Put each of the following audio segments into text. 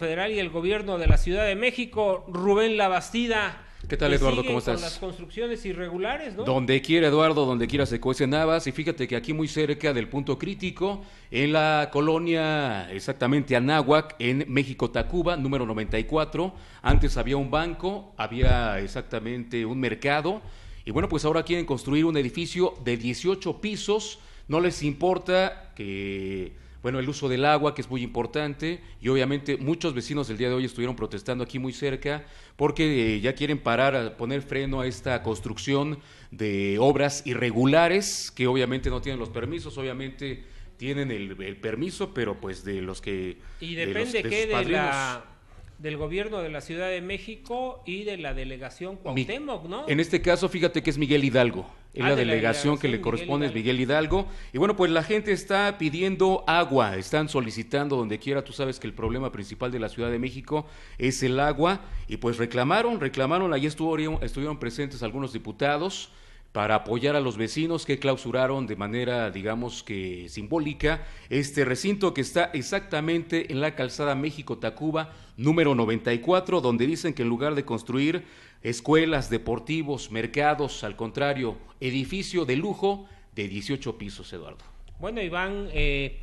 Federal y el Gobierno de la Ciudad de México, Rubén Labastida. ¿Qué tal, Eduardo? ¿Cómo estás? las construcciones irregulares, ¿no? Donde quiera, Eduardo, donde quiera se navas Y fíjate que aquí muy cerca del punto crítico, en la colonia exactamente Anáhuac, en México Tacuba, número 94, antes había un banco, había exactamente un mercado. Y bueno, pues ahora quieren construir un edificio de 18 pisos. No les importa que bueno, el uso del agua, que es muy importante, y obviamente muchos vecinos el día de hoy estuvieron protestando aquí muy cerca porque eh, ya quieren parar, a poner freno a esta construcción de obras irregulares, que obviamente no tienen los permisos, obviamente tienen el, permiso, pero pues de los que... Y depende de de la del gobierno de la Ciudad de México y de la delegación Cuauhtémoc, ¿no? En este caso, fíjate que es Miguel Hidalgo. Es ah, la, delegación que le corresponde es Miguel Hidalgo. Y bueno, pues la gente está pidiendo agua, están solicitando donde quiera. Tú sabes que el problema principal de la Ciudad de México es el agua. Y pues reclamaron, reclamaron. Allí estuvieron presentes algunos diputados para apoyar a los vecinos que clausuraron de manera, digamos que simbólica, este recinto que está exactamente en la calzada México-Tacuba número 94, donde dicen que en lugar de construir escuelas, deportivos, mercados, al contrario, edificio de lujo de 18 pisos, Eduardo. Bueno, Iván, van eh,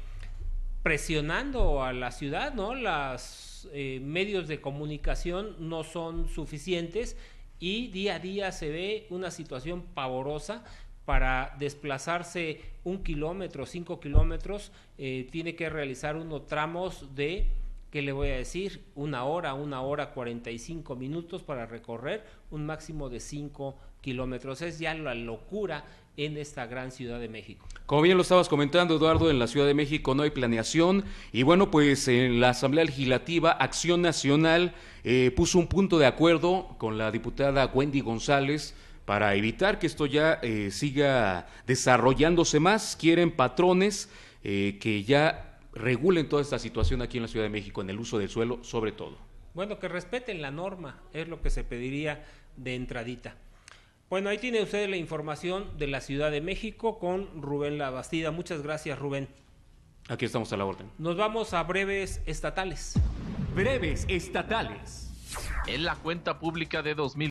presionando a la ciudad, ¿no? Los eh, medios de comunicación no son suficientes y día a día se ve una situación pavorosa para desplazarse un kilómetro, cinco kilómetros, eh, tiene que realizar unos tramos de ¿Qué le voy a decir? Una hora, una hora 45 minutos para recorrer un máximo de 5 kilómetros. Es ya la locura en esta gran Ciudad de México. Como bien lo estabas comentando, Eduardo, en la Ciudad de México no hay planeación y bueno, pues en la Asamblea Legislativa Acción Nacional eh, puso un punto de acuerdo con la diputada Wendy González para evitar que esto ya eh, siga desarrollándose más. Quieren patrones eh, que ya regulen toda esta situación aquí en la Ciudad de México, en el uso del suelo sobre todo. Bueno, que respeten la norma, es lo que se pediría de entradita. Bueno, ahí tiene usted la información de la Ciudad de México con Rubén Labastida. Muchas gracias, Rubén. Aquí estamos a la orden. Nos vamos a breves estatales. Breves estatales. En la cuenta pública de 2000.